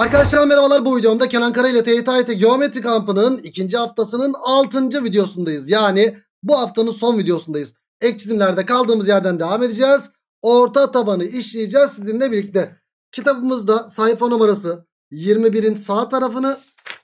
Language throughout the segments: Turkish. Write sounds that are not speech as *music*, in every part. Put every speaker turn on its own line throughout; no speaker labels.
Arkadaşlar merhabalar bu videomda Kenan Kara ile TYT Geometri Kampı'nın ikinci haftasının 6. videosundayız. Yani bu haftanın son videosundayız. Ek çizimlerde kaldığımız yerden devam edeceğiz. Orta tabanı işleyeceğiz sizinle birlikte. Kitabımızda sayfa numarası 21'in sağ tarafını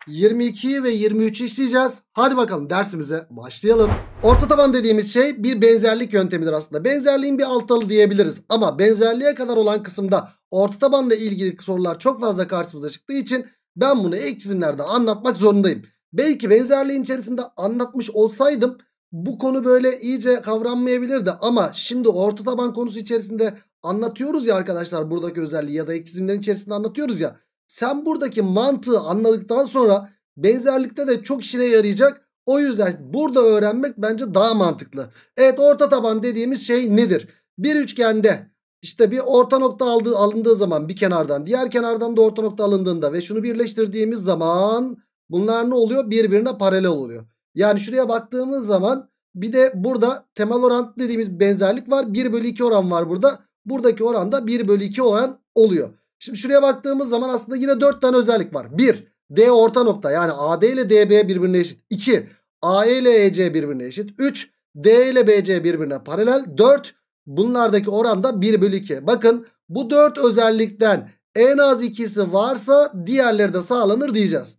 22 ve 23'ü işleyeceğiz. Hadi bakalım dersimize başlayalım. Orta taban dediğimiz şey bir benzerlik yöntemidir aslında. Benzerliğin bir alt dalı diyebiliriz. Ama benzerliğe kadar olan kısımda orta tabanla ilgili sorular çok fazla karşımıza çıktığı için ben bunu ek çizimlerde anlatmak zorundayım. Belki benzerliğin içerisinde anlatmış olsaydım bu konu böyle iyice kavranmayabilirdi. Ama şimdi orta taban konusu içerisinde anlatıyoruz ya arkadaşlar buradaki özelliği ya da ek çizimlerin içerisinde anlatıyoruz ya. Sen buradaki mantığı anladıktan sonra benzerlikte de çok işine yarayacak. O yüzden burada öğrenmek bence daha mantıklı. Evet orta taban dediğimiz şey nedir? Bir üçgende işte bir orta nokta aldığı, alındığı zaman bir kenardan diğer kenardan da orta nokta alındığında ve şunu birleştirdiğimiz zaman bunlar ne oluyor? Birbirine paralel oluyor. Yani şuraya baktığımız zaman bir de burada temel oran dediğimiz benzerlik var. 1 bölü 2 oran var burada. Buradaki oran da 1 bölü 2 oran oluyor. Şimdi şuraya baktığımız zaman aslında yine 4 tane özellik var. 1. D orta nokta yani AD ile DB birbirine eşit. 2. AE ile EC birbirine eşit. 3. D ile BC birbirine paralel. 4. Bunlardaki oran da 1 bölü 2. Bakın bu 4 özellikten en az ikisi varsa diğerleri de sağlanır diyeceğiz.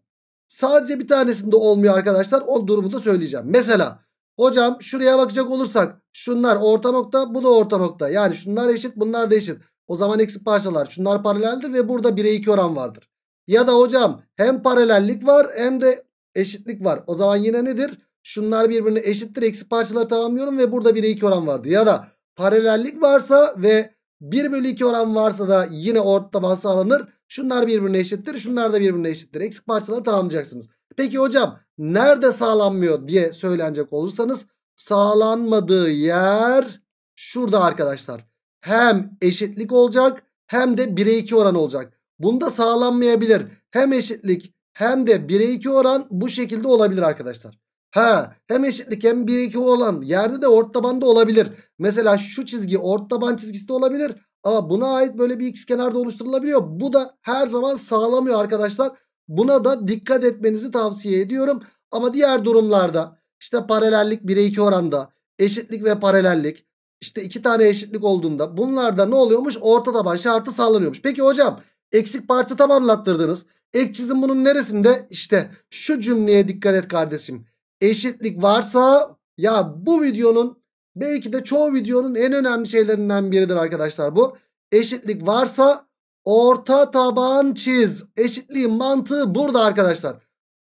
Sadece bir tanesinde olmuyor arkadaşlar. O durumu da söyleyeceğim. Mesela hocam şuraya bakacak olursak şunlar orta nokta bu da orta nokta. Yani şunlar eşit bunlar da eşit. O zaman eksi parçalar şunlar paraleldir ve burada 1'e 2 oran vardır. Ya da hocam hem paralellik var hem de eşitlik var. O zaman yine nedir? Şunlar birbirine eşittir. Eksi parçaları tamamlıyorum ve burada 1'e 2 oran vardır. Ya da paralellik varsa ve 1 bölü 2 oran varsa da yine orta taban sağlanır. Şunlar birbirine eşittir. Şunlar da birbirine eşittir. Eksik parçaları tamamlayacaksınız. Peki hocam nerede sağlanmıyor diye söylenecek olursanız sağlanmadığı yer şurada arkadaşlar hem eşitlik olacak hem de 1'e 2 oran olacak. Bunda sağlanmayabilir. Hem eşitlik hem de 1'e 2 oran bu şekilde olabilir arkadaşlar. Ha hem eşitlik hem 1'e 2 olan yerde de ort tabanda olabilir. Mesela şu çizgi ort taban çizgisi de olabilir. Ama buna ait böyle bir x kenarda oluşturulabiliyor. Bu da her zaman sağlamıyor arkadaşlar. Buna da dikkat etmenizi tavsiye ediyorum. Ama diğer durumlarda işte paralellik 1'e 2 oranda eşitlik ve paralellik işte iki tane eşitlik olduğunda bunlarda ne oluyormuş? Orta taban şartı sağlanıyormuş. Peki hocam eksik parça tamamlattırdınız. Ek çizim bunun neresinde? İşte şu cümleye dikkat et kardeşim. Eşitlik varsa ya bu videonun belki de çoğu videonun en önemli şeylerinden biridir arkadaşlar bu. Eşitlik varsa orta taban çiz. Eşitliğin mantığı burada arkadaşlar.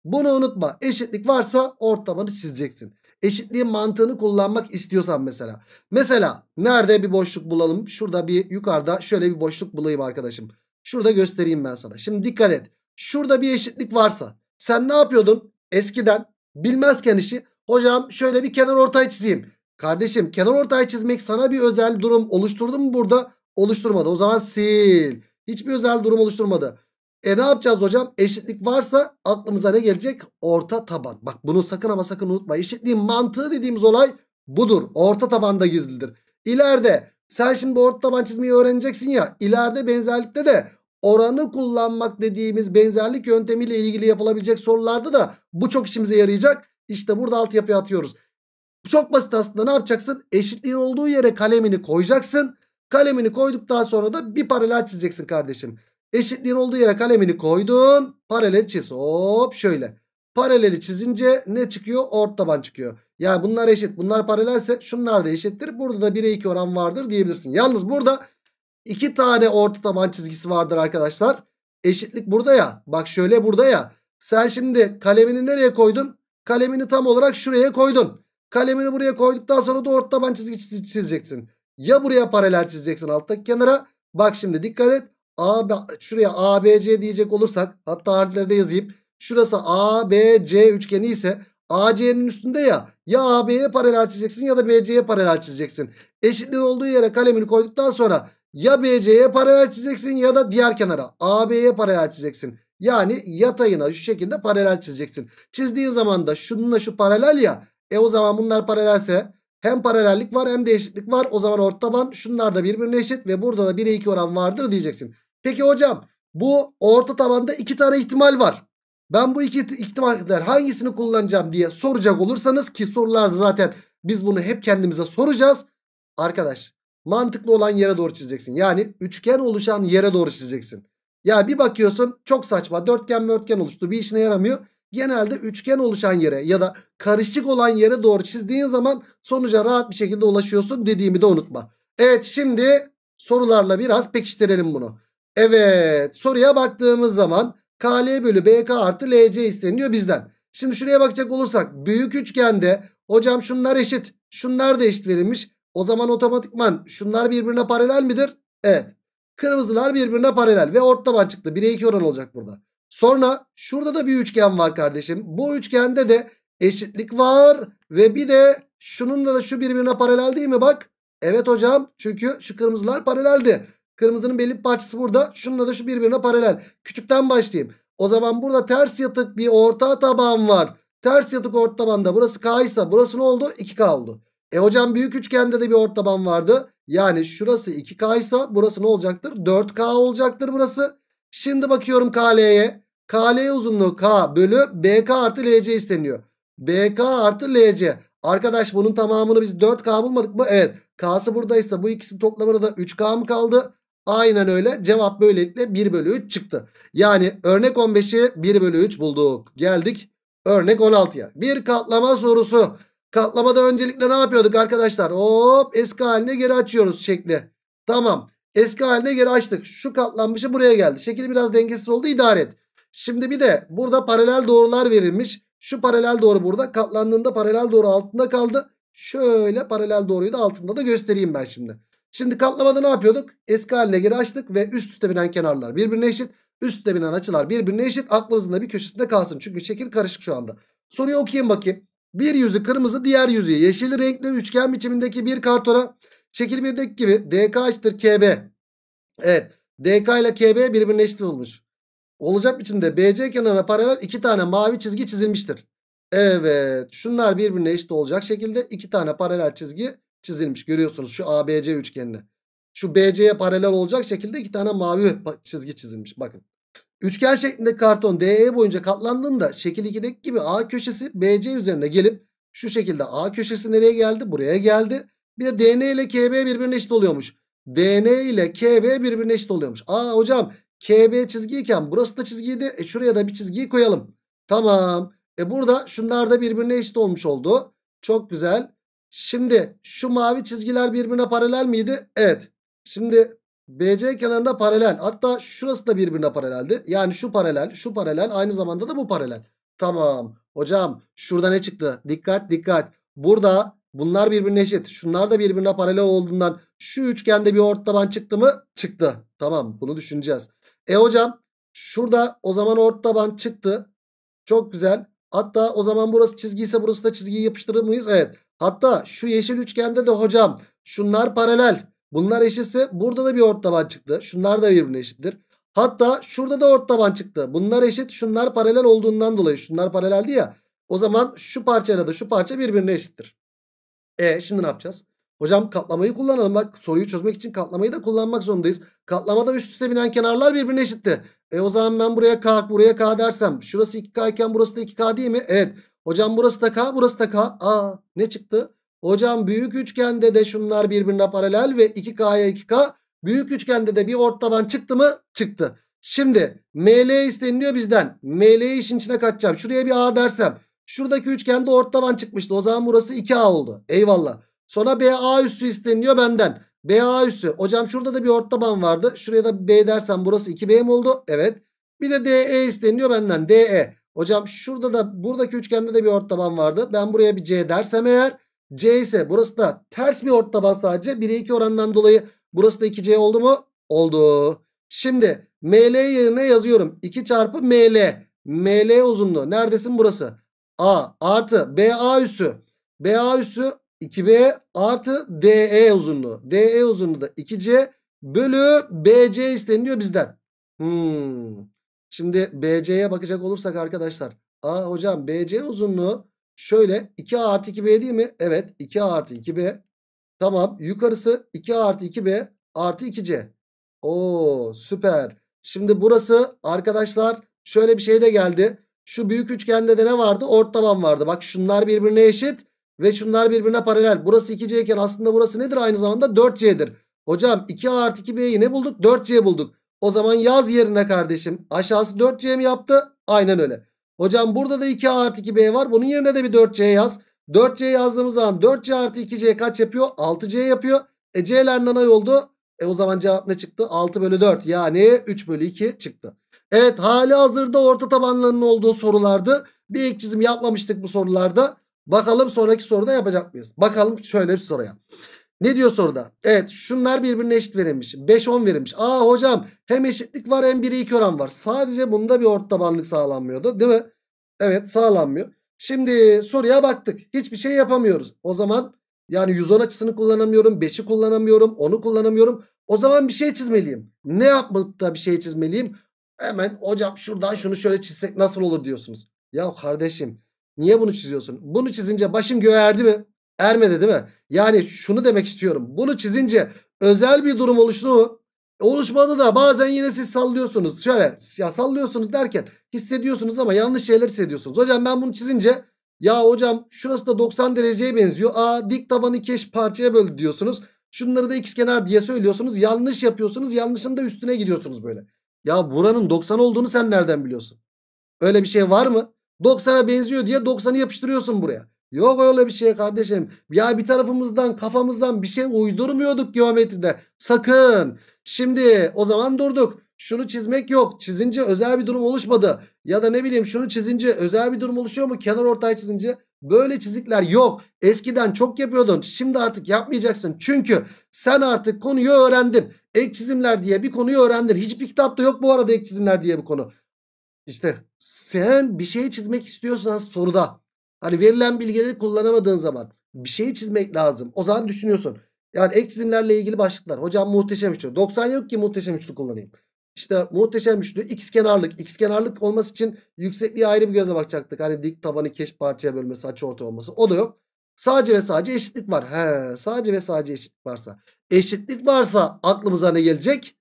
Bunu unutma. Eşitlik varsa orta tabanı çizeceksin eşitliğin mantığını kullanmak istiyorsan mesela. Mesela nerede bir boşluk bulalım? Şurada bir yukarıda şöyle bir boşluk bulayım arkadaşım. Şurada göstereyim ben sana. Şimdi dikkat et. Şurada bir eşitlik varsa sen ne yapıyordun eskiden bilmezken işi? Hocam şöyle bir kenar ortay çizeyim. Kardeşim kenar ortay çizmek sana bir özel durum oluşturdu mu burada? Oluşturmadı. O zaman sil. Hiçbir özel durum oluşturmadı. E ne yapacağız hocam? Eşitlik varsa aklımıza ne gelecek? Orta taban. Bak bunu sakın ama sakın unutma. Eşitliğin mantığı dediğimiz olay budur. Orta tabanda gizlidir. İleride sen şimdi orta taban çizmeyi öğreneceksin ya. İleride benzerlikte de oranı kullanmak dediğimiz benzerlik yöntemiyle ilgili yapılabilecek sorularda da bu çok işimize yarayacak. İşte burada altyapıya atıyoruz. Çok basit aslında ne yapacaksın? Eşitliğin olduğu yere kalemini koyacaksın. Kalemini koyduktan sonra da bir paralel çizeceksin kardeşim. Eşitliğin olduğu yere kalemini koydun. Paraleli çiz. Hop şöyle. Paraleli çizince ne çıkıyor? Ort taban çıkıyor. Yani bunlar eşit. Bunlar paralelse şunlar da eşittir. Burada da 1'e 2 oran vardır diyebilirsin. Yalnız burada iki tane orta taban çizgisi vardır arkadaşlar. Eşitlik burada ya. Bak şöyle burada ya. Sen şimdi kalemini nereye koydun? Kalemini tam olarak şuraya koydun. Kalemini buraya koyduktan sonra da orta taban çizgi çizeceksin. Ya buraya paralel çizeceksin alttaki kenara. Bak şimdi dikkat et. A, şuraya ABC diyecek olursak hatta harflerde yazayım. Şurası ABC üçgeni ise AC'nin üstünde ya ya AB'ye paralel çizeceksin ya da BC'ye paralel çizeceksin. Eşitler olduğu yere kalemini koyduktan sonra ya BC'ye paralel çizeceksin ya da diğer kenara AB'ye paralel çizeceksin. Yani yatayına şu şekilde paralel çizeceksin. Çizdiğin zaman da şununla şu paralel ya. E o zaman bunlar paralelse hem paralellik var hem de eşitlik var. O zaman orta taban şunlar da birbirine eşit ve burada da 1'e 2 oran vardır diyeceksin. Peki hocam bu orta tabanda iki tane ihtimal var. Ben bu iki ihtimaller hangisini kullanacağım diye soracak olursanız ki sorularda zaten biz bunu hep kendimize soracağız. Arkadaş mantıklı olan yere doğru çizeceksin. Yani üçgen oluşan yere doğru çizeceksin. Ya bir bakıyorsun çok saçma dörtgen mörtgen oluştu bir işine yaramıyor genelde üçgen oluşan yere ya da karışık olan yere doğru çizdiğin zaman sonuca rahat bir şekilde ulaşıyorsun dediğimi de unutma. Evet şimdi sorularla biraz pekiştirelim bunu. Evet soruya baktığımız zaman KL bölü BK artı LC isteniyor bizden. Şimdi şuraya bakacak olursak büyük üçgende hocam şunlar eşit şunlar da eşit verilmiş. O zaman otomatikman şunlar birbirine paralel midir? Evet. Kırmızılar birbirine paralel ve ort taban çıktı. 1'e 2 oran olacak burada. Sonra şurada da bir üçgen var kardeşim. Bu üçgende de eşitlik var. Ve bir de şunun da şu birbirine paralel değil mi bak. Evet hocam çünkü şu kırmızılar paraleldi. Kırmızının belli bir parçası burada. Şununla da şu birbirine paralel. Küçükten başlayayım. O zaman burada ters yatık bir orta taban var. Ters yatık orta tabanda burası K ise burası ne oldu? 2K oldu. E hocam büyük üçgende de bir orta taban vardı. Yani şurası 2K ise burası ne olacaktır? 4K olacaktır burası. Şimdi bakıyorum KL'ye. KL uzunluğu K bölü BK artı LC isteniyor. BK artı LC. Arkadaş bunun tamamını biz 4K bulmadık mı? Evet. K'sı buradaysa bu ikisi toplamında da 3K mı kaldı? Aynen öyle. Cevap böylelikle 1 bölü 3 çıktı. Yani örnek 15'i 1 bölü 3 bulduk. Geldik örnek 16'ya. Bir katlama sorusu. Katlamada öncelikle ne yapıyorduk arkadaşlar? Hop eski haline geri açıyoruz şekli. Tamam. Eski haline geri açtık. Şu katlanmışı buraya geldi. Şekil biraz dengesiz oldu İdare et. Şimdi bir de burada paralel doğrular verilmiş. Şu paralel doğru burada katlandığında paralel doğru altında kaldı. Şöyle paralel doğruyu da altında da göstereyim ben şimdi. Şimdi katlamada ne yapıyorduk? Eski haline geri açtık ve üst üste binen kenarlar birbirine eşit. üst üste binen açılar birbirine eşit. Aklımızın da bir köşesinde kalsın. Çünkü şekil karışık şu anda. Soruyu okuyayım bakayım. Bir yüzü kırmızı diğer yüzü yeşil renkli üçgen biçimindeki bir kartona Şekil 1'deki gibi DK eşittir KB. Evet. DK ile KB birbirine eşit olmuş. Olacak biçimde BC kenarına paralel iki tane mavi çizgi çizilmiştir. Evet. Şunlar birbirine eşit olacak şekilde iki tane paralel çizgi çizilmiş. Görüyorsunuz şu ABC üçgenini. Şu BC'ye paralel olacak şekilde iki tane mavi çizgi çizilmiş. Bakın. Üçgen şeklinde karton DE boyunca katlandığında şekil 2'deki gibi A köşesi BC üzerine gelip şu şekilde A köşesi nereye geldi? Buraya geldi. Bir de DN ile KB birbirine eşit oluyormuş. DN ile KB birbirine eşit oluyormuş. Aa hocam KB çizgiyken burası da çizgiydi. E şuraya da bir çizgiyi koyalım. Tamam. E burada şunlar da birbirine eşit olmuş oldu. Çok güzel. Şimdi şu mavi çizgiler birbirine paralel miydi? Evet. Şimdi BC kenarında paralel. Hatta şurası da birbirine paraleldi. Yani şu paralel, şu paralel aynı zamanda da bu paralel. Tamam. Hocam şurada ne çıktı? Dikkat dikkat. Burada Bunlar birbirine eşit. Şunlar da birbirine paralel olduğundan şu üçgende bir ort taban çıktı mı? Çıktı. Tamam bunu düşüneceğiz. E hocam şurada o zaman ort taban çıktı. Çok güzel. Hatta o zaman burası çizgiyse burası da çizgiyi yapıştırır mıyız? Evet. Hatta şu yeşil üçgende de hocam şunlar paralel. Bunlar eşitse burada da bir ort taban çıktı. Şunlar da birbirine eşittir. Hatta şurada da ort taban çıktı. Bunlar eşit şunlar paralel olduğundan dolayı. Şunlar paraleldi ya. O zaman şu parçayla da şu parça birbirine eşittir. E şimdi ne yapacağız? Hocam katlamayı kullanalım. Bak soruyu çözmek için katlamayı da kullanmak zorundayız. Katlamada üst üste binen kenarlar birbirine eşitti. E o zaman ben buraya K, buraya K dersem. Şurası 2K iken burası da 2K değil mi? Evet. Hocam burası da K, burası da K. Aa ne çıktı? Hocam büyük üçgende de şunlar birbirine paralel ve 2K'ya 2K. Büyük üçgende de bir ort taban çıktı mı? Çıktı. Şimdi ML e isteniliyor bizden. ML e işin içine kaçacağım. Şuraya bir A dersem. Şuradaki üçgende ort taban çıkmıştı. O zaman burası 2A oldu. Eyvallah. Sonra BA üssü isteniliyor benden. BA üssü. Hocam şurada da bir ort taban vardı. Şuraya da B dersen burası 2B mi oldu? Evet. Bir de DE isteniliyor benden. DE. Hocam şurada da buradaki üçgende de bir ort taban vardı. Ben buraya bir C dersem eğer C ise burası da ters bir ort taban sadece. 1'e 2 orandan dolayı burası da 2C oldu mu? Oldu. Şimdi ML yerine yazıyorum. 2 çarpı ML. ML uzunluğu. Neredesin burası? A artı BA üssü. BA üssü 2B artı DE uzunluğu. DE uzunluğu da 2C bölü BC isteniliyor bizden. Hmm. Şimdi BC'ye bakacak olursak arkadaşlar. A hocam BC uzunluğu şöyle 2A artı 2B değil mi? Evet 2A artı 2B. Tamam yukarısı 2A artı 2B artı 2C. Oo süper. Şimdi burası arkadaşlar şöyle bir şey de geldi. Şu büyük üçgende de ne vardı? Ort taban vardı. Bak şunlar birbirine eşit ve şunlar birbirine paralel. Burası 2C iken aslında burası nedir? Aynı zamanda 4C'dir. Hocam 2A artı 2B'yi ne bulduk? 4C bulduk. O zaman yaz yerine kardeşim. Aşağısı 4C mi yaptı? Aynen öyle. Hocam burada da 2A artı 2B var. Bunun yerine de bir 4C yaz. 4C yazdığımız zaman 4C artı 2C kaç yapıyor? 6C yapıyor. E C'ler nanay oldu. E o zaman cevap ne çıktı? 6 bölü 4 yani 3 bölü 2 çıktı. Evet hali hazırda orta tabanların olduğu sorulardı. Bir ek çizim yapmamıştık bu sorularda. Bakalım sonraki soruda yapacak mıyız? Bakalım şöyle bir soruya. Ne diyor soruda? Evet şunlar birbirine eşit verilmiş. 5-10 verilmiş. Aa hocam hem eşitlik var hem 1'e 2 oran var. Sadece bunda bir orta tabanlık sağlanmıyordu değil mi? Evet sağlanmıyor. Şimdi soruya baktık. Hiçbir şey yapamıyoruz. O zaman yani 110 açısını kullanamıyorum. 5'i kullanamıyorum. 10'u kullanamıyorum. O zaman bir şey çizmeliyim. Ne yapıp da bir şey çizmeliyim? Hemen hocam şuradan şunu şöyle çizsek nasıl olur diyorsunuz. Ya kardeşim niye bunu çiziyorsun? Bunu çizince başım göğe erdi mi? Ermedi değil mi? Yani şunu demek istiyorum. Bunu çizince özel bir durum oluştu mu? E, oluşmadı da bazen yine siz sallıyorsunuz. Şöyle ya sallıyorsunuz derken hissediyorsunuz ama yanlış şeyler hissediyorsunuz. Hocam ben bunu çizince ya hocam şurası da 90 dereceye benziyor. Aa dik tabanı iki eş parçaya böldü diyorsunuz. Şunları da x kenar diye söylüyorsunuz. Yanlış yapıyorsunuz. Yanlışın da üstüne gidiyorsunuz böyle. Ya buranın 90 olduğunu sen nereden biliyorsun? Öyle bir şey var mı? 90'a benziyor diye 90'ı yapıştırıyorsun buraya. Yok öyle bir şey kardeşim. Ya bir tarafımızdan kafamızdan bir şey uydurmuyorduk geometride. Sakın. Şimdi o zaman durduk. Şunu çizmek yok. Çizince özel bir durum oluşmadı. Ya da ne bileyim şunu çizince özel bir durum oluşuyor mu? Kenar ortaya çizince Böyle çizikler yok. Eskiden çok yapıyordun. Şimdi artık yapmayacaksın. Çünkü sen artık konuyu öğrendin. Ek çizimler diye bir konuyu öğrendin. Hiçbir kitapta yok bu arada ek çizimler diye bir konu. İşte sen bir şey çizmek istiyorsan soruda. Hani verilen bilgileri kullanamadığın zaman bir şeyi çizmek lazım. O zaman düşünüyorsun. Yani ek çizimlerle ilgili başlıklar. Hocam muhteşem üçlü. 90 yok ki muhteşem üçlü kullanayım. İşte muhteşem üçlü x kenarlık. X kenarlık olması için yüksekliği ayrı bir göze bakacaktık. Hani dik tabanı keş parçaya bölmesi açı ortaya olması. O da yok. Sadece ve sadece eşitlik var. He, sadece ve sadece eşitlik varsa. Eşitlik varsa aklımıza ne gelecek?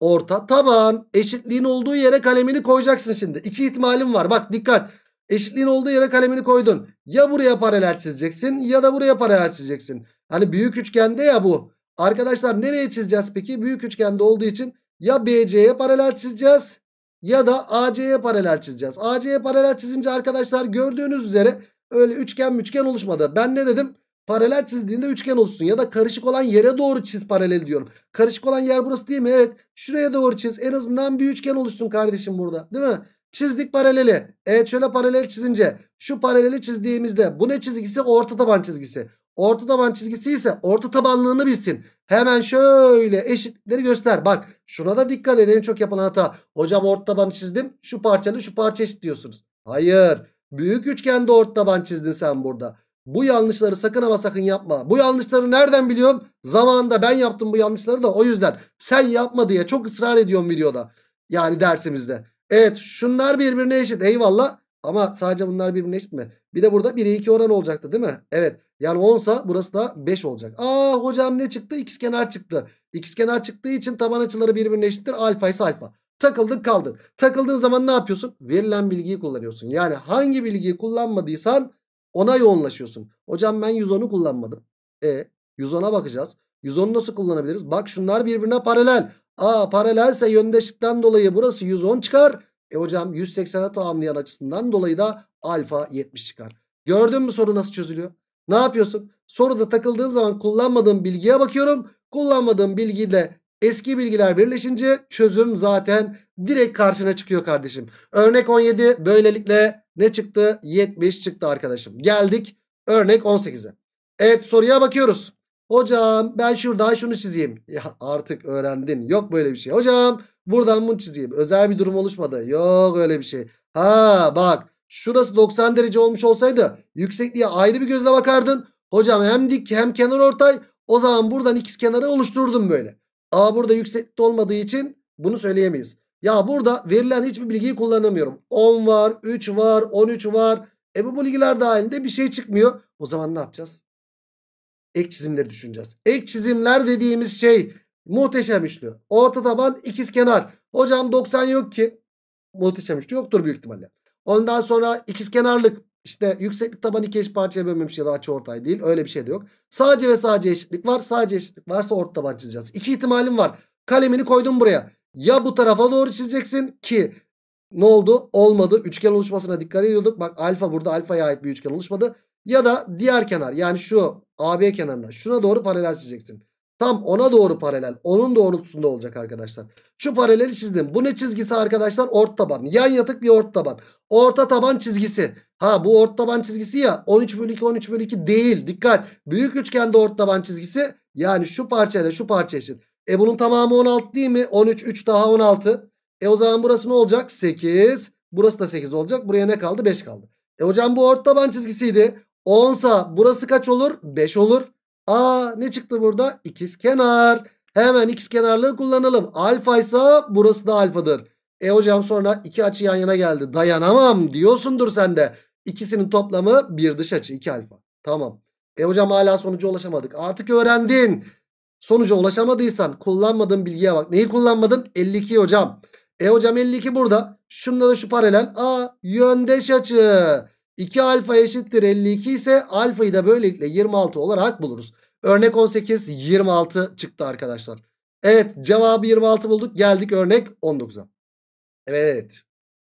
Orta taban. Eşitliğin olduğu yere kalemini koyacaksın şimdi. İki ihtimalim var. Bak dikkat. Eşitliğin olduğu yere kalemini koydun. Ya buraya paralel çizeceksin ya da buraya paralel çizeceksin. Hani büyük üçgende ya bu. Arkadaşlar nereye çizeceğiz peki? Büyük üçgende olduğu için ya BC'ye paralel çizeceğiz ya da AC'ye paralel çizeceğiz. AC'ye paralel çizince arkadaşlar gördüğünüz üzere öyle üçgen üçgen oluşmadı. Ben ne dedim? Paralel çizdiğinde üçgen olsun ya da karışık olan yere doğru çiz paralel diyorum. Karışık olan yer burası değil mi? Evet. Şuraya doğru çiz. En azından bir üçgen oluşsun kardeşim burada. Değil mi? Çizdik paraleli. Evet şöyle paralel çizince şu paraleli çizdiğimizde bu ne çizgisi? Orta taban çizgisi. Orta taban çizgisi ise orta tabanlığını bilsin. Hemen şöyle eşitlikleri göster. Bak şuna da dikkat edin. çok yapılan hata. Hocam ort tabanı çizdim. Şu parçalı şu parça eşit diyorsunuz. Hayır. Büyük üçgende ort taban çizdin sen burada. Bu yanlışları sakın ama sakın yapma. Bu yanlışları nereden biliyorum? Zamanında ben yaptım bu yanlışları da o yüzden. Sen yapma diye çok ısrar ediyorum videoda. Yani dersimizde. Evet şunlar birbirine eşit. Eyvallah. Ama sadece bunlar birbirine eşit mi? Bir de burada 1'e 2 oran olacaktı değil mi? Evet. Yani 10 sa burası da 5 olacak. Aa hocam ne çıktı? X kenar çıktı. X kenar çıktığı için taban açıları birbirine eşittir. Alfa ise alfa. Takıldık kaldın. Takıldığın zaman ne yapıyorsun? Verilen bilgiyi kullanıyorsun. Yani hangi bilgiyi kullanmadıysan ona yoğunlaşıyorsun. Hocam ben 110'u kullanmadım. E 110'a bakacağız. 110'u nasıl kullanabiliriz? Bak şunlar birbirine paralel. A paralelse yöndeşlikten dolayı burası 110 çıkar. E hocam 180'e tamamlayan açısından dolayı da alfa 70 çıkar. Gördün mü soru nasıl çözülüyor? Ne yapıyorsun? Soruda takıldığım zaman kullanmadığım bilgiye bakıyorum. Kullanmadığım bilgiyle eski bilgiler birleşince çözüm zaten direkt karşına çıkıyor kardeşim. Örnek 17 böylelikle ne çıktı? 70 çıktı arkadaşım. Geldik örnek 18'e. Evet soruya bakıyoruz. Hocam ben şuradan şunu çizeyim. Ya artık öğrendin. Yok böyle bir şey. Hocam Buradan bunu çizeyim. Özel bir durum oluşmadı. Yok öyle bir şey. Ha bak şurası 90 derece olmuş olsaydı yüksekliğe ayrı bir gözle bakardın. Hocam hem dik hem kenar ortay. O zaman buradan ikiz kenarı oluşturdum böyle. A burada yükseklikte olmadığı için bunu söyleyemeyiz. Ya burada verilen hiçbir bilgiyi kullanamıyorum. 10 var, 3 var, 13 var. E bu bilgiler dahilinde bir şey çıkmıyor. O zaman ne yapacağız? Ek çizimleri düşüneceğiz. Ek çizimler dediğimiz şey Muhteşem üçlü. Orta taban ikiz kenar. Hocam 90 yok ki. Muhteşem üçlü yoktur büyük ihtimalle. Ondan sonra ikiz kenarlık. İşte yükseklik tabanı iki eş parçaya bölmemiş ya da açı ortay değil. Öyle bir şey de yok. Sadece ve sadece eşitlik var. Sadece eşitlik varsa orta taban çizeceğiz. İki ihtimalim var. Kalemini koydum buraya. Ya bu tarafa doğru çizeceksin ki ne oldu? Olmadı. Üçgen oluşmasına dikkat ediyorduk. Bak alfa burada alfaya ait bir üçgen oluşmadı. Ya da diğer kenar yani şu AB kenarına şuna doğru paralel çizeceksin. Tam ona doğru paralel. Onun doğrultusunda olacak arkadaşlar. Şu paraleli çizdim. Bu ne çizgisi arkadaşlar? Ort taban. Yan yatık bir ort taban. Orta taban çizgisi. Ha bu ort taban çizgisi ya 13 bölü 2 13 bölü 2 değil. Dikkat. Büyük üçgende ort taban çizgisi. Yani şu parçayla şu parça eşit. E bunun tamamı 16 değil mi? 13 3 daha 16. E o zaman burası ne olacak? 8. Burası da 8 olacak. Buraya ne kaldı? 5 kaldı. E hocam bu ort taban çizgisiydi. 10 burası kaç olur? 5 olur. Aa ne çıktı burada? İkiz kenar. Hemen x kenarlığı kullanalım. Alfa ise burası da alfadır. E hocam sonra iki açı yan yana geldi. Dayanamam diyorsundur sen de. İkisinin toplamı bir dış açı iki alfa. Tamam. E hocam hala sonuca ulaşamadık. Artık öğrendin. Sonuca ulaşamadıysan kullanmadığın bilgiye bak. Neyi kullanmadın? 52 hocam. E hocam 52 burada. Şunda da şu paralel. A yöndeş açı. 2 alfa eşittir 52 ise alfayı da böylelikle 26 olarak buluruz. Örnek 18 26 çıktı arkadaşlar. Evet cevabı 26 bulduk. Geldik örnek 19'a. Evet.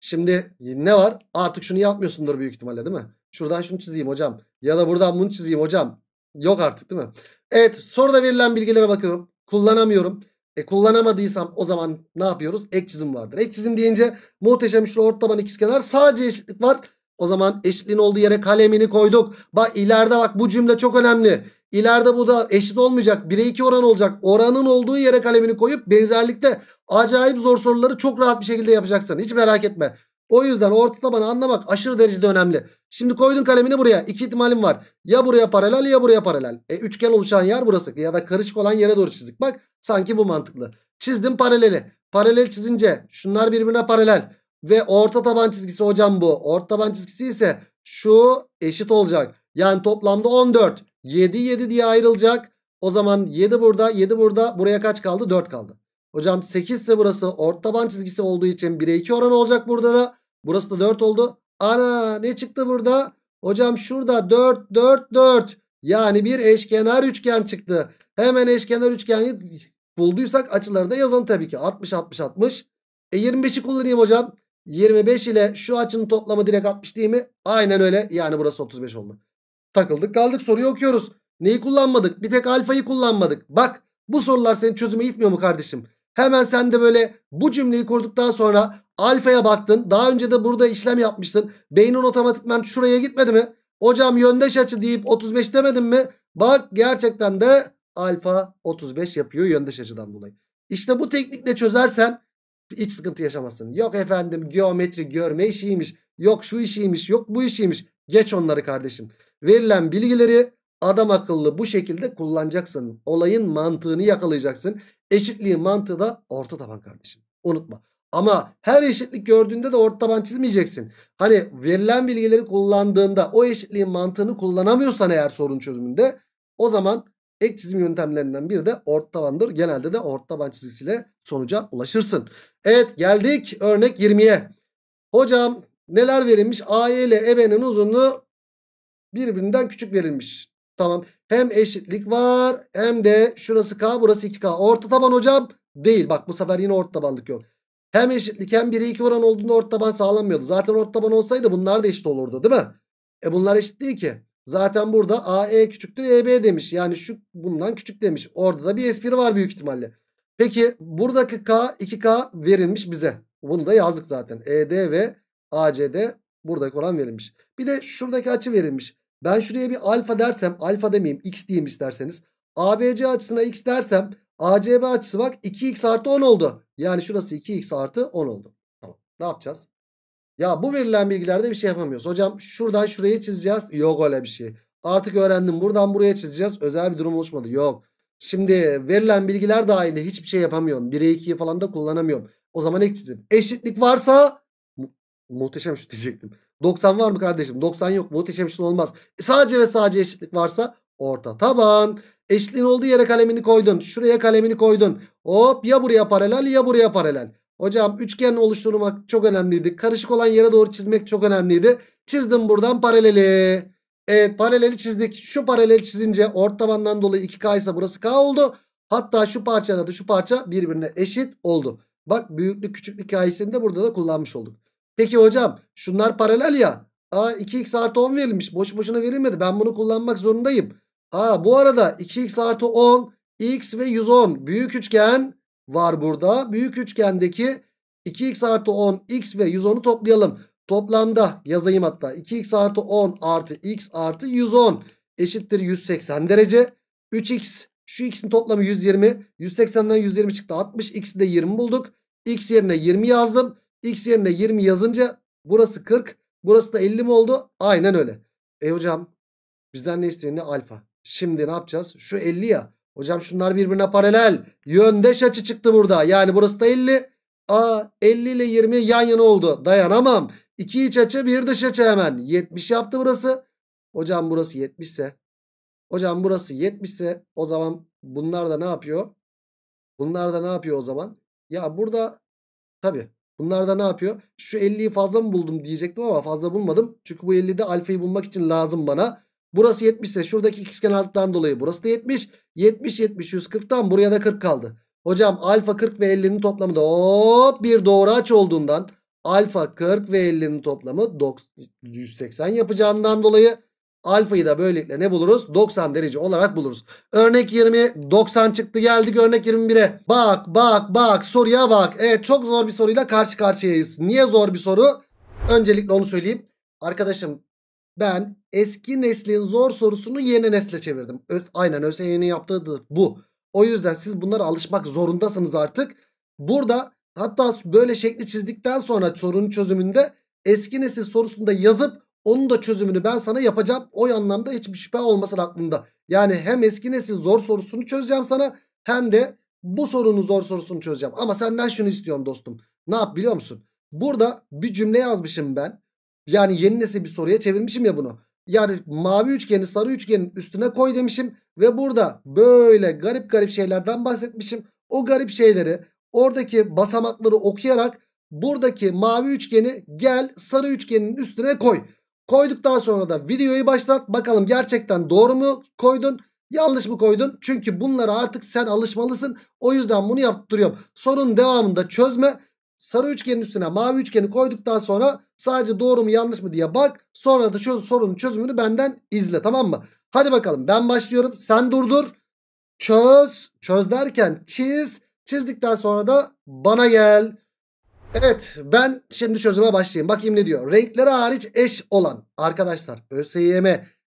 Şimdi ne var? Artık şunu yapmıyorsundur büyük ihtimalle değil mi? Şuradan şunu çizeyim hocam. Ya da buradan bunu çizeyim hocam. Yok artık değil mi? Evet soruda verilen bilgilere bakıyorum. Kullanamıyorum. E kullanamadıysam o zaman ne yapıyoruz? Ek çizim vardır. Ek çizim deyince muhteşem şu orta taban ikizkenar sadece eşitlik var. O zaman eşitliğin olduğu yere kalemini koyduk. Bak ileride bak bu cümle çok önemli. İleride bu da eşit olmayacak. 1'e 2 oran olacak. Oranın olduğu yere kalemini koyup benzerlikte acayip zor soruları çok rahat bir şekilde yapacaksın. Hiç merak etme. O yüzden orta tabanı anlamak aşırı derecede önemli. Şimdi koydun kalemini buraya. İki ihtimalim var. Ya buraya paralel ya buraya paralel. E, üçgen oluşan yer burası. Ya da karışık olan yere doğru çizdik. Bak sanki bu mantıklı. Çizdim paraleli. Paralel çizince şunlar birbirine paralel. Ve orta taban çizgisi hocam bu. Orta taban çizgisi ise şu eşit olacak. Yani toplamda 14. 7 7 diye ayrılacak. O zaman 7 burada 7 burada. Buraya kaç kaldı? 4 kaldı. Hocam 8 ise burası orta taban çizgisi olduğu için 1'e 2 oran olacak burada da. Burası da 4 oldu. Ana ne çıktı burada? Hocam şurada 4 4 4. Yani bir eşkenar üçgen çıktı. Hemen eşkenar üçgeni bulduysak açıları da yazın tabii ki. 60 60 60. E 25'i kullanayım hocam. 25 ile şu açının toplamı direkt 60 değil mi? Aynen öyle. Yani burası 35 oldu. Takıldık kaldık soruyu okuyoruz. Neyi kullanmadık? Bir tek alfayı kullanmadık. Bak bu sorular senin çözüme gitmiyor mu kardeşim? Hemen sen de böyle bu cümleyi kurduktan sonra alfaya baktın. Daha önce de burada işlem yapmıştın. Beynin otomatikman şuraya gitmedi mi? Hocam yöndeş açı deyip 35 demedin mi? Bak gerçekten de alfa 35 yapıyor yöndeş açıdan dolayı. İşte bu teknikle çözersen hiç sıkıntı yaşamazsın. Yok efendim geometri görme işiymiş. Yok şu işiymiş. Yok bu işiymiş. Geç onları kardeşim. Verilen bilgileri adam akıllı bu şekilde kullanacaksın. Olayın mantığını yakalayacaksın. Eşitliğin mantığı da orta taban kardeşim. Unutma. Ama her eşitlik gördüğünde de orta taban çizmeyeceksin. Hani verilen bilgileri kullandığında o eşitliğin mantığını kullanamıyorsan eğer sorun çözümünde o zaman Ek çizim yöntemlerinden biri de ort tabandır. Genelde de ort taban çizgisiyle sonuca ulaşırsın. Evet geldik örnek 20'ye. Hocam neler verilmiş? AE ile EB'nin uzunluğu birbirinden küçük verilmiş. Tamam. Hem eşitlik var hem de şurası K burası 2K. Orta taban hocam değil. Bak bu sefer yine orta tabanlık yok. Hem eşitlik hem 1'e 2 oran olduğunda orta taban sağlanmıyordu. Zaten orta taban olsaydı bunlar da eşit olurdu değil mi? E bunlar eşit değil ki. Zaten burada AE küçüktür EB demiş. Yani şu bundan küçük demiş. Orada da bir espri var büyük ihtimalle. Peki buradaki K 2K verilmiş bize. Bunu da yazdık zaten. ED ve ACD buradaki oran verilmiş. Bir de şuradaki açı verilmiş. Ben şuraya bir alfa dersem alfa demeyeyim x diyeyim isterseniz. ABC açısına x dersem ACB açısı bak 2x artı 10 oldu. Yani şurası 2x artı 10 oldu. Tamam ne yapacağız? Ya bu verilen bilgilerde bir şey yapamıyoruz. Hocam şuradan şuraya çizeceğiz. Yok öyle bir şey. Artık öğrendim. Buradan buraya çizeceğiz. Özel bir durum oluşmadı. Yok. Şimdi verilen bilgiler dahilinde hiçbir şey yapamıyorum. 1'e 2'yi falan da kullanamıyorum. O zaman ek çizim. Eşitlik varsa mu muhteşem şu *laughs* diyecektim. 90 var mı kardeşim? 90 yok. Muhteşem şu olmaz. E sadece ve sadece eşitlik varsa orta taban. Eşitliğin olduğu yere kalemini koydun. Şuraya kalemini koydun. Hop ya buraya paralel ya buraya paralel. Hocam üçgen oluşturmak çok önemliydi. Karışık olan yere doğru çizmek çok önemliydi. Çizdim buradan paraleli. Evet paraleli çizdik. Şu paraleli çizince ort tabandan dolayı 2K ise burası K oldu. Hatta şu parçayla da şu parça birbirine eşit oldu. Bak büyüklük küçüklük hikayesini de burada da kullanmış olduk. Peki hocam şunlar paralel ya. Aa 2x artı 10 verilmiş. Boş boşuna verilmedi. Ben bunu kullanmak zorundayım. Aa bu arada 2x artı 10 x ve 110 büyük üçgen var burada. Büyük üçgendeki 2x artı 10 x ve 110'u toplayalım. Toplamda yazayım hatta 2x artı 10 artı x artı 110 eşittir 180 derece. 3x şu x'in toplamı 120. 180'den 120 çıktı 60. X'i de 20 bulduk. X yerine 20 yazdım. X yerine 20 yazınca burası 40. Burası da 50 mi oldu? Aynen öyle. E hocam bizden ne istiyor ne alfa. Şimdi ne yapacağız? Şu 50 ya. Hocam şunlar birbirine paralel. Yöndeş açı çıktı burada. Yani burası da 50. A 50 ile 20 yan yana oldu. Dayanamam. İki iç açı bir dış açı hemen. 70 yaptı burası. Hocam burası 70 ise. Hocam burası 70 ise o zaman bunlar da ne yapıyor? Bunlar da ne yapıyor o zaman? Ya burada tabii. bunlar da ne yapıyor? Şu 50'yi fazla mı buldum diyecektim ama fazla bulmadım. Çünkü bu 50'de alfayı bulmak için lazım bana. Burası 70 ise şuradaki ikizkenarlıktan dolayı burası da 70. 70 70 140'tan buraya da 40 kaldı. Hocam alfa 40 ve 50'nin toplamı da hop bir doğru aç olduğundan alfa 40 ve 50'nin toplamı 180 yapacağından dolayı alfayı da böylelikle ne buluruz? 90 derece olarak buluruz. Örnek 20 90 çıktı geldik örnek 21'e. Bak bak bak soruya bak. Evet çok zor bir soruyla karşı karşıyayız. Niye zor bir soru? Öncelikle onu söyleyeyim. Arkadaşım ben eski neslin zor sorusunu yeni nesle çevirdim. Ö Aynen ÖSYM'nin yaptığı bu. O yüzden siz bunlara alışmak zorundasınız artık. Burada hatta böyle şekli çizdikten sonra sorunun çözümünde eski nesil sorusunu da yazıp onun da çözümünü ben sana yapacağım. O anlamda hiçbir şüphe olmasın aklında. Yani hem eski nesil zor sorusunu çözeceğim sana hem de bu sorunun zor sorusunu çözeceğim. Ama senden şunu istiyorum dostum. Ne yap biliyor musun? Burada bir cümle yazmışım ben. Yani yeni nesil bir soruya çevirmişim ya bunu. Yani mavi üçgeni sarı üçgenin üstüne koy demişim. Ve burada böyle garip garip şeylerden bahsetmişim. O garip şeyleri oradaki basamakları okuyarak buradaki mavi üçgeni gel sarı üçgenin üstüne koy. Koyduktan sonra da videoyu başlat. Bakalım gerçekten doğru mu koydun? Yanlış mı koydun? Çünkü bunlara artık sen alışmalısın. O yüzden bunu yaptırıyorum. Sorun devamında çözme sarı üçgenin üstüne mavi üçgeni koyduktan sonra sadece doğru mu yanlış mı diye bak. Sonra da çöz, sorunun çözümünü benden izle tamam mı? Hadi bakalım ben başlıyorum sen durdur. Çöz çöz derken çiz çizdikten sonra da bana gel. Evet ben şimdi çözüme başlayayım. Bakayım ne diyor. Renkleri hariç eş olan arkadaşlar ÖSYM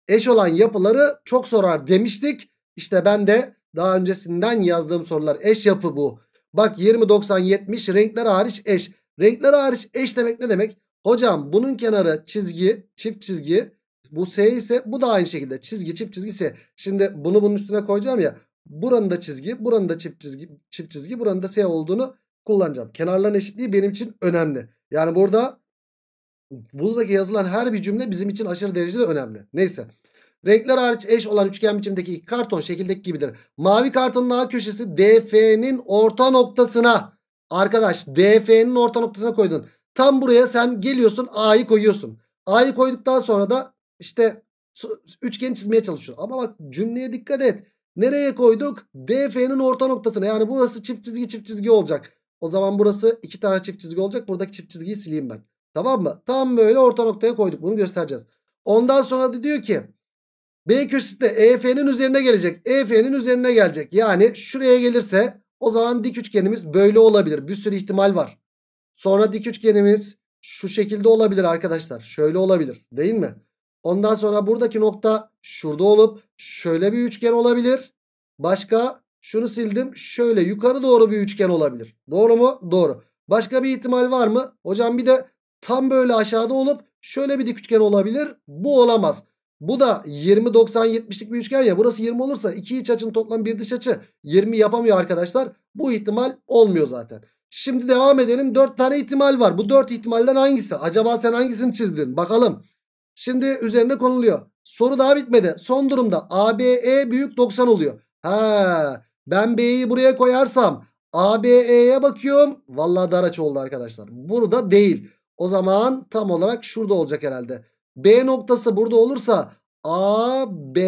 eş olan yapıları çok sorar demiştik. İşte ben de daha öncesinden yazdığım sorular eş yapı bu. Bak 20, 90, 70 renkler hariç eş. Renkler hariç eş demek ne demek? Hocam bunun kenarı çizgi, çift çizgi. Bu S ise bu da aynı şekilde çizgi, çift çizgi S. Şimdi bunu bunun üstüne koyacağım ya. Buranın da çizgi, buranın da çift çizgi, çift çizgi, buranın da S olduğunu kullanacağım. Kenarların eşitliği benim için önemli. Yani burada buradaki yazılan her bir cümle bizim için aşırı derecede önemli. Neyse. Renkler hariç eş olan üçgen biçimdeki iki karton şekildeki gibidir. Mavi kartonun A köşesi DF'nin orta noktasına. Arkadaş DF'nin orta noktasına koydun. Tam buraya sen geliyorsun A'yı koyuyorsun. A'yı koyduktan sonra da işte üçgeni çizmeye çalışıyor. Ama bak cümleye dikkat et. Nereye koyduk? DF'nin orta noktasına. Yani burası çift çizgi çift çizgi olacak. O zaman burası iki tane çift çizgi olacak. Buradaki çift çizgiyi sileyim ben. Tamam mı? Tam böyle orta noktaya koyduk. Bunu göstereceğiz. Ondan sonra da diyor ki B köşesi de EF'nin üzerine gelecek. EF'nin üzerine gelecek. Yani şuraya gelirse o zaman dik üçgenimiz böyle olabilir. Bir sürü ihtimal var. Sonra dik üçgenimiz şu şekilde olabilir arkadaşlar. Şöyle olabilir değil mi? Ondan sonra buradaki nokta şurada olup şöyle bir üçgen olabilir. Başka şunu sildim. Şöyle yukarı doğru bir üçgen olabilir. Doğru mu? Doğru. Başka bir ihtimal var mı? Hocam bir de tam böyle aşağıda olup şöyle bir dik üçgen olabilir. Bu olamaz. Bu da 20 90 70'lik bir üçgen ya. Burası 20 olursa iki iç açının toplam bir dış açı 20 yapamıyor arkadaşlar. Bu ihtimal olmuyor zaten. Şimdi devam edelim. 4 tane ihtimal var. Bu 4 ihtimalden hangisi? Acaba sen hangisini çizdin? Bakalım. Şimdi üzerine konuluyor. Soru daha bitmedi. Son durumda ABE büyük 90 oluyor. Ha, ben B'yi buraya koyarsam ABE'ye bakıyorum. Vallahi dar açı oldu arkadaşlar. Burada değil. O zaman tam olarak şurada olacak herhalde. B noktası burada olursa A, B,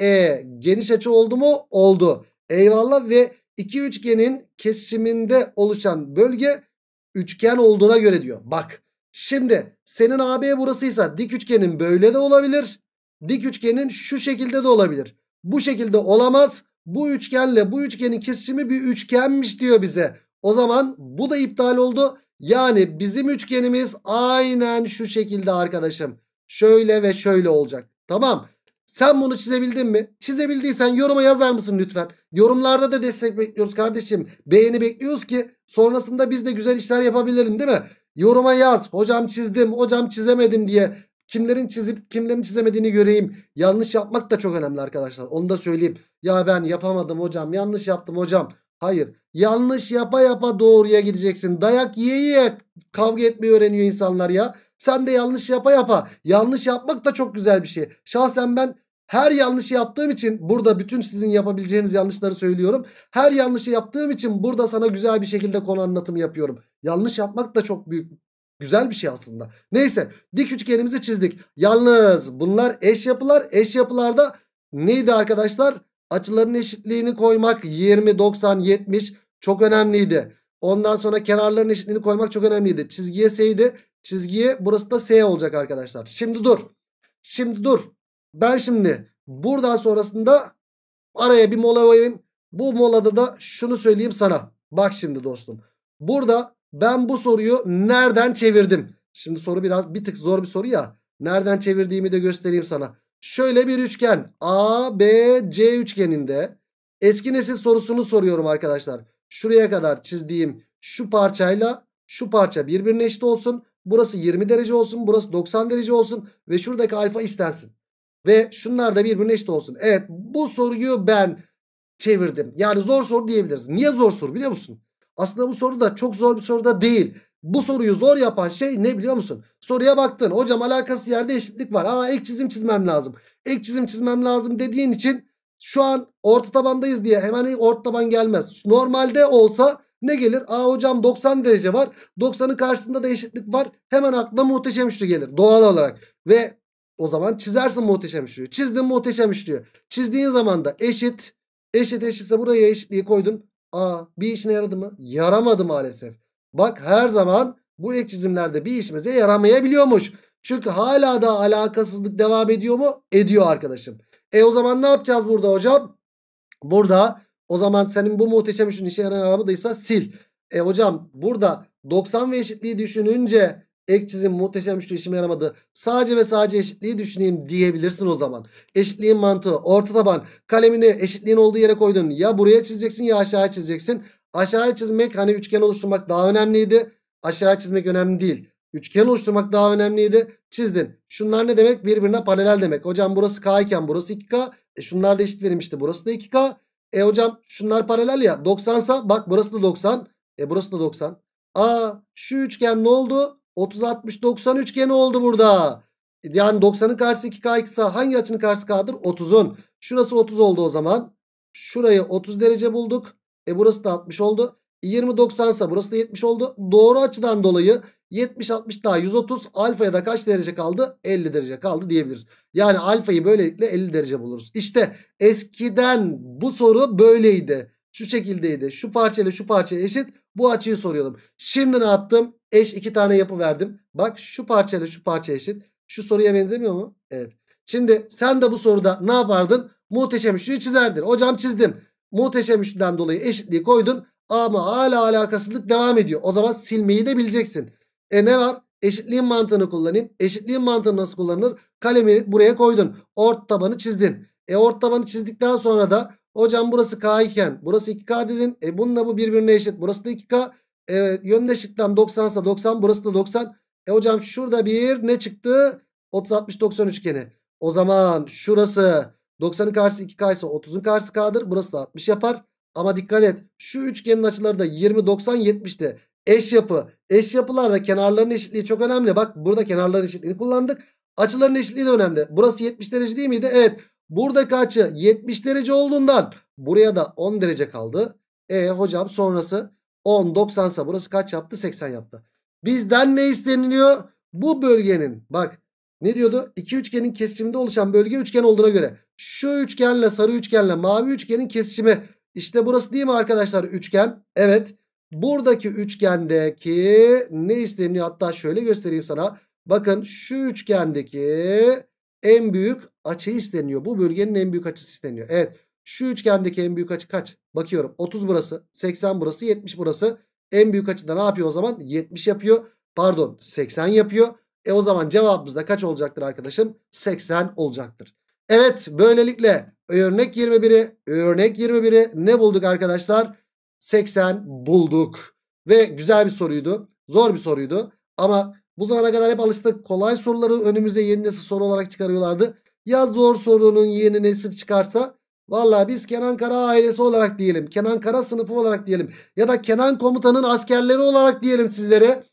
E geniş açı oldu mu? Oldu. Eyvallah ve iki üçgenin kesiminde oluşan bölge üçgen olduğuna göre diyor. Bak şimdi senin AB burasıysa dik üçgenin böyle de olabilir. Dik üçgenin şu şekilde de olabilir. Bu şekilde olamaz. Bu üçgenle bu üçgenin kesimi bir üçgenmiş diyor bize. O zaman bu da iptal oldu. Yani bizim üçgenimiz aynen şu şekilde arkadaşım. Şöyle ve şöyle olacak. Tamam. Sen bunu çizebildin mi? Çizebildiysen yoruma yazar mısın lütfen? Yorumlarda da destek bekliyoruz kardeşim. Beğeni bekliyoruz ki sonrasında biz de güzel işler yapabilirim değil mi? Yoruma yaz. Hocam çizdim, hocam çizemedim diye. Kimlerin çizip kimlerin çizemediğini göreyim. Yanlış yapmak da çok önemli arkadaşlar. Onu da söyleyeyim. Ya ben yapamadım hocam. Yanlış yaptım hocam. Hayır. Yanlış yapa yapa doğruya gideceksin. Dayak yiye yiye kavga etmeyi öğreniyor insanlar ya. Sen de yanlış yapa yapa. Yanlış yapmak da çok güzel bir şey. Şahsen ben her yanlışı yaptığım için burada bütün sizin yapabileceğiniz yanlışları söylüyorum. Her yanlışı yaptığım için burada sana güzel bir şekilde konu anlatımı yapıyorum. Yanlış yapmak da çok büyük güzel bir şey aslında. Neyse dik üçgenimizi çizdik. Yalnız bunlar eş yapılar. Eş yapılarda neydi arkadaşlar? Açıların eşitliğini koymak 20, 90, 70 çok önemliydi. Ondan sonra kenarların eşitliğini koymak çok önemliydi. Çizgiye seydi çizgiye. Burası da S olacak arkadaşlar. Şimdi dur. Şimdi dur. Ben şimdi buradan sonrasında araya bir mola vereyim. Bu molada da şunu söyleyeyim sana. Bak şimdi dostum. Burada ben bu soruyu nereden çevirdim? Şimdi soru biraz bir tık zor bir soru ya. Nereden çevirdiğimi de göstereyim sana. Şöyle bir üçgen. A, B, C üçgeninde eski nesil sorusunu soruyorum arkadaşlar. Şuraya kadar çizdiğim şu parçayla şu parça birbirine eşit olsun. Burası 20 derece olsun. Burası 90 derece olsun. Ve şuradaki alfa istensin. Ve şunlar da birbirine eşit olsun. Evet bu soruyu ben çevirdim. Yani zor soru diyebiliriz. Niye zor soru biliyor musun? Aslında bu soru da çok zor bir soru da değil. Bu soruyu zor yapan şey ne biliyor musun? Soruya baktın. Hocam alakası yerde eşitlik var. Aa ek çizim çizmem lazım. Ek çizim çizmem lazım dediğin için şu an orta tabandayız diye hemen orta taban gelmez. Normalde olsa ne gelir? Aa hocam 90 derece var. 90'ın karşısında da eşitlik var. Hemen aklına muhteşem üçlü gelir doğal olarak. Ve o zaman çizersin muhteşem üçlüyü. Çizdin muhteşem üçlüyü. Çizdiğin zaman da eşit. Eşit eşitse buraya eşitliği koydun. Aa bir işine yaradı mı? Yaramadı maalesef. Bak her zaman bu ek çizimlerde bir işimize yaramayabiliyormuş. Çünkü hala da alakasızlık devam ediyor mu? Ediyor arkadaşım. E o zaman ne yapacağız burada hocam? Burada o zaman senin bu muhteşem işin işe yarayan aramadıysa sil. E hocam burada 90 ve eşitliği düşününce ek çizim muhteşem üçlü işime yaramadı. Sadece ve sadece eşitliği düşüneyim diyebilirsin o zaman. Eşitliğin mantığı orta taban kalemini eşitliğin olduğu yere koydun. Ya buraya çizeceksin ya aşağıya çizeceksin. Aşağıya çizmek hani üçgen oluşturmak daha önemliydi. Aşağıya çizmek önemli değil. Üçgen oluşturmak daha önemliydi. Çizdin. Şunlar ne demek? Birbirine paralel demek. Hocam burası K iken burası 2K. E şunlar da eşit verilmişti. Burası da 2K. E hocam şunlar paralel ya 90 sa, bak burası da 90. E burası da 90. Aa şu üçgen ne oldu? 30 60 90 üçgeni oldu burada. Yani 90'ın karşısı 2K 2K hangi açının karşısı K'dır? 30'un. Şurası 30 oldu o zaman. Şurayı 30 derece bulduk. E burası da 60 oldu. 20 90 ise burası da 70 oldu. Doğru açıdan dolayı 70-60 daha 130 alfaya da kaç derece kaldı? 50 derece kaldı diyebiliriz. Yani alfayı böylelikle 50 derece buluruz. İşte eskiden bu soru böyleydi. Şu şekildeydi. Şu parça ile şu parça eşit. Bu açıyı soruyordum. Şimdi ne yaptım? Eş iki tane yapı verdim. Bak şu parça ile şu parça eşit. Şu soruya benzemiyor mu? Evet. Şimdi sen de bu soruda ne yapardın? Muhteşem üçlüyü çizerdin. Hocam çizdim. Muhteşem üçlüden dolayı eşitliği koydun. Ama hala alakasızlık devam ediyor. O zaman silmeyi de bileceksin. E ne var? Eşitliğin mantığını kullanayım. Eşitliğin mantığı nasıl kullanılır? Kalemi buraya koydun. Ort tabanı çizdin. E ort tabanı çizdikten sonra da hocam burası K iken burası 2K dedin. E bununla bu birbirine eşit. Burası da 2K. Evet yönde eşitliğim 90 ise 90 burası da 90. E hocam şurada bir ne çıktı? 30 60 90 üçgeni. O zaman şurası 90'ın karşısı 2K ise 30'un karşısı K'dır. Burası da 60 yapar. Ama dikkat et şu üçgenin açıları da 20 90 70'ti. Eş yapı. Eş yapılarda kenarların eşitliği çok önemli. Bak burada kenarların eşitliğini kullandık. Açıların eşitliği de önemli. Burası 70 derece değil miydi? Evet. Buradaki açı 70 derece olduğundan buraya da 10 derece kaldı. E hocam sonrası 10 90 ise burası kaç yaptı? 80 yaptı. Bizden ne isteniliyor? Bu bölgenin bak ne diyordu? İki üçgenin kesiminde oluşan bölge üçgen olduğuna göre şu üçgenle sarı üçgenle mavi üçgenin kesimi. işte burası değil mi arkadaşlar üçgen? Evet. Buradaki üçgendeki ne isteniyor? Hatta şöyle göstereyim sana. Bakın şu üçgendeki en büyük açı isteniyor. Bu bölgenin en büyük açısı isteniyor. Evet. Şu üçgendeki en büyük açı kaç? Bakıyorum. 30 burası, 80 burası, 70 burası. En büyük açıda ne yapıyor o zaman? 70 yapıyor. Pardon 80 yapıyor. E o zaman cevabımız da kaç olacaktır arkadaşım? 80 olacaktır. Evet böylelikle örnek 21'i örnek 21'i ne bulduk arkadaşlar? 80 bulduk. Ve güzel bir soruydu. Zor bir soruydu. Ama bu zamana kadar hep alıştık. Kolay soruları önümüze yeni nesil soru olarak çıkarıyorlardı. Ya zor sorunun yeni nesil çıkarsa Valla biz Kenan Kara ailesi olarak diyelim. Kenan Kara sınıfı olarak diyelim. Ya da Kenan komutanın askerleri olarak diyelim sizlere.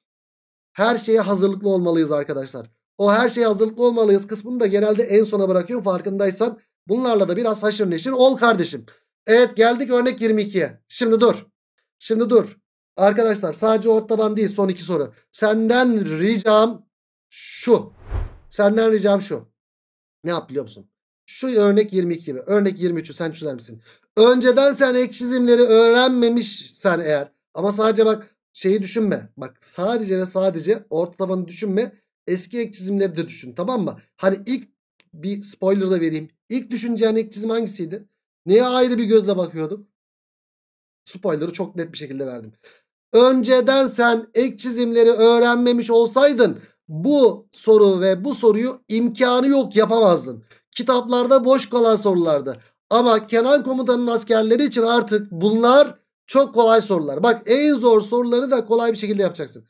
Her şeye hazırlıklı olmalıyız arkadaşlar. O her şeye hazırlıklı olmalıyız kısmını da genelde en sona bırakıyorum farkındaysan. Bunlarla da biraz haşır neşir ol kardeşim. Evet geldik örnek 22'ye. Şimdi dur. Şimdi dur. Arkadaşlar sadece ort taban değil son iki soru. Senden ricam şu. Senden ricam şu. Ne yap biliyor musun? Şu örnek 22 gibi. Örnek 23'ü sen çözer misin? Önceden sen ekşizimleri öğrenmemişsen eğer. Ama sadece bak şeyi düşünme. Bak sadece ve sadece orta tabanı düşünme. Eski ekşizimleri de düşün tamam mı? Hani ilk bir spoiler da vereyim. İlk düşüneceğin ekşizim hangisiydi? Niye ayrı bir gözle bakıyorduk? Spoiler'ı çok net bir şekilde verdim. Önceden sen ek çizimleri öğrenmemiş olsaydın bu soru ve bu soruyu imkanı yok yapamazdın. Kitaplarda boş kalan sorulardı. Ama Kenan komutanın askerleri için artık bunlar çok kolay sorular. Bak en zor soruları da kolay bir şekilde yapacaksın.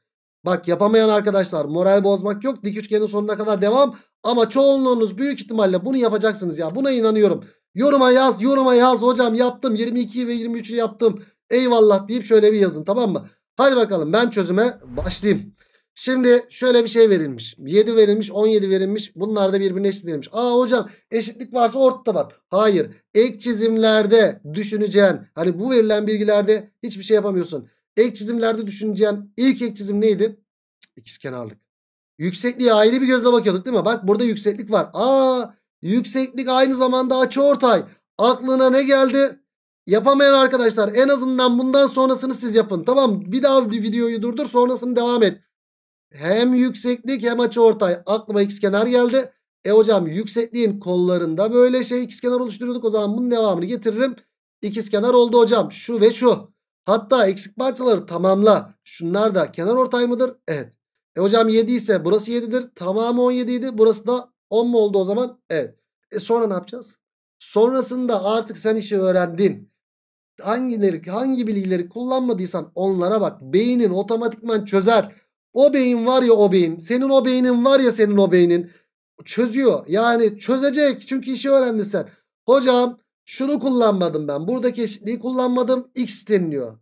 Bak yapamayan arkadaşlar moral bozmak yok. Dik üçgenin sonuna kadar devam. Ama çoğunluğunuz büyük ihtimalle bunu yapacaksınız ya. Buna inanıyorum. Yoruma yaz yoruma yaz hocam yaptım 22 ve 23'ü yaptım. Eyvallah deyip şöyle bir yazın tamam mı? Hadi bakalım ben çözüme başlayayım. Şimdi şöyle bir şey verilmiş. 7 verilmiş 17 verilmiş. Bunlar da birbirine eşit verilmiş. Aa hocam eşitlik varsa ortada var. Hayır. Ek çizimlerde düşüneceğin hani bu verilen bilgilerde hiçbir şey yapamıyorsun. Ek çizimlerde düşüneceğin ilk ek çizim neydi? kenarlık. Yüksekliğe ayrı bir gözle bakıyorduk değil mi? Bak burada yükseklik var. Aa Yükseklik aynı zamanda açıortay. Aklına ne geldi? Yapamayan arkadaşlar en azından bundan sonrasını siz yapın. Tamam bir daha videoyu durdur sonrasını devam et. Hem yükseklik hem açıortay. Aklıma kenar geldi. E hocam yüksekliğin kollarında böyle şey kenar oluşturuyorduk. O zaman bunun devamını getiririm. kenar oldu hocam. Şu ve şu. Hatta eksik parçaları tamamla. Şunlar da kenar ortay mıdır? Evet. E hocam 7 ise burası 7'dir. Tamamı 17 idi. Burası da 10 mu oldu o zaman? Evet. E sonra ne yapacağız? Sonrasında artık sen işi öğrendin. Hangileri, hangi bilgileri kullanmadıysan onlara bak. Beynin otomatikman çözer. O beyin var ya o beyin. Senin o beynin var ya senin o beynin. Çözüyor. Yani çözecek. Çünkü işi öğrendin sen. Hocam şunu kullanmadım ben. Buradaki eşitliği kullanmadım. X deniliyor.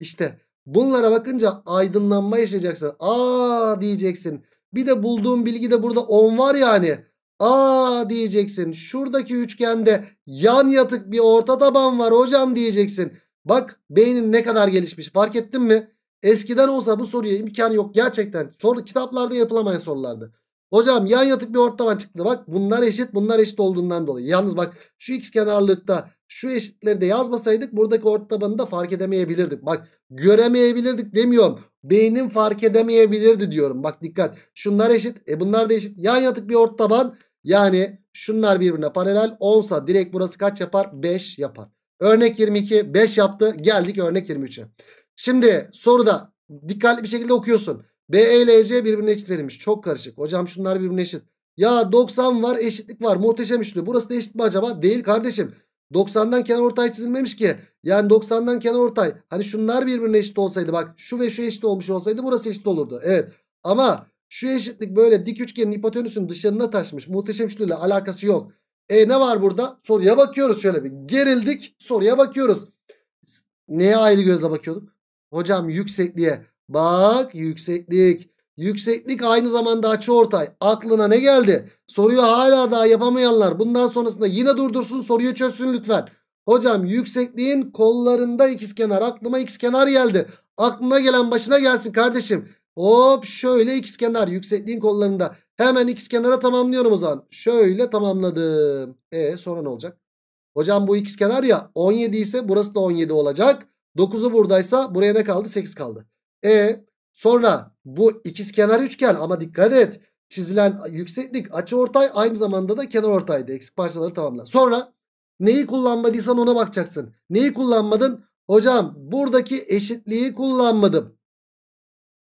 İşte bunlara bakınca aydınlanma yaşayacaksın. Aa diyeceksin. Bir de bulduğum bilgi de burada 10 var yani. Aa diyeceksin. Şuradaki üçgende yan yatık bir orta taban var hocam diyeceksin. Bak beynin ne kadar gelişmiş fark ettin mi? Eskiden olsa bu soruya imkan yok gerçekten. Soru kitaplarda yapılamayan sorulardı. Hocam yan yatık bir orta taban çıktı. Bak bunlar eşit bunlar eşit olduğundan dolayı. Yalnız bak şu x kenarlıkta şu eşitleri de yazmasaydık buradaki tabanı da fark edemeyebilirdik. Bak göremeyebilirdik demiyorum. Beynin fark edemeyebilirdi diyorum. Bak dikkat. Şunlar eşit. E bunlar da eşit. Yan yatık bir ort taban. Yani şunlar birbirine paralel. Olsa direkt burası kaç yapar? 5 yapar. Örnek 22. 5 yaptı. Geldik örnek 23'e. Şimdi soruda dikkatli bir şekilde okuyorsun. BE ile EC birbirine eşit verilmiş. Çok karışık. Hocam şunlar birbirine eşit. Ya 90 var eşitlik var. Muhteşem üçlü. Burası da eşit mi acaba? Değil kardeşim. 90'dan kenar ortay çizilmemiş ki. Yani 90'dan kenar ortay. Hani şunlar birbirine eşit olsaydı bak şu ve şu eşit olmuş olsaydı burası eşit olurdu. Evet ama şu eşitlik böyle dik üçgenin hipotenüsünün dışarına taşmış. Muhteşem şutuyla alakası yok. E ne var burada? Soruya bakıyoruz şöyle bir. Gerildik soruya bakıyoruz. Neye ayrı gözle bakıyorduk? Hocam yüksekliğe. Bak yükseklik. Yükseklik aynı zamanda açı ortay. Aklına ne geldi? Soruyu hala daha yapamayanlar bundan sonrasında yine durdursun soruyu çözsün lütfen. Hocam yüksekliğin kollarında ikizkenar aklıma ikizkenar geldi. Aklına gelen başına gelsin kardeşim. Hop şöyle ikizkenar yüksekliğin kollarında. Hemen ikizkenara tamamlıyorum o zaman. Şöyle tamamladım. E sonra ne olacak? Hocam bu ikizkenar ya 17 ise burası da 17 olacak. 9'u buradaysa buraya ne kaldı? 8 kaldı. E sonra bu ikizkenar üçgen ama dikkat et. Çizilen yükseklik açıortay aynı zamanda da kenar ortaydı. Eksik parçaları tamamla. Sonra neyi kullanmadıysan ona bakacaksın. Neyi kullanmadın? Hocam buradaki eşitliği kullanmadım.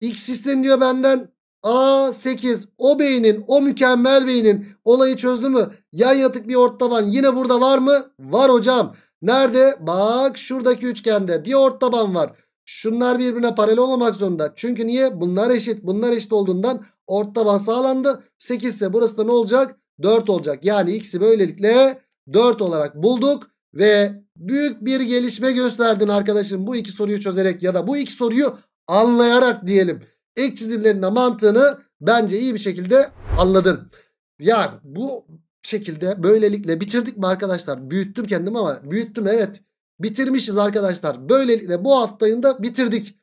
X diyor benden. A8 o beynin o mükemmel beynin olayı çözdü mü? Yan yatık bir ort taban yine burada var mı? Var hocam. Nerede? Bak şuradaki üçgende bir ort taban var. Şunlar birbirine paralel olmak zorunda. Çünkü niye? Bunlar eşit. Bunlar eşit olduğundan ort taban sağlandı. 8 ise burası da ne olacak? 4 olacak. Yani x'i böylelikle 4 olarak bulduk. Ve büyük bir gelişme gösterdin arkadaşım. Bu iki soruyu çözerek ya da bu iki soruyu anlayarak diyelim. Ek çizimlerinde mantığını bence iyi bir şekilde anladın. Yani bu şekilde böylelikle bitirdik mi arkadaşlar? Büyüttüm kendimi ama büyüttüm evet. Bitirmişiz arkadaşlar. Böylelikle bu haftayı da bitirdik.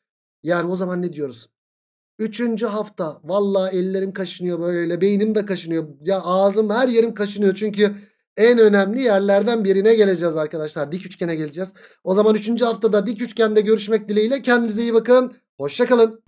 Yani o zaman ne diyoruz? Üçüncü hafta. Valla ellerim kaşınıyor böyle. Beynim de kaşınıyor. Ya ağzım her yerim kaşınıyor. Çünkü en önemli yerlerden birine geleceğiz arkadaşlar. Dik üçgene geleceğiz. O zaman üçüncü haftada dik üçgende görüşmek dileğiyle. Kendinize iyi bakın. Hoşçakalın.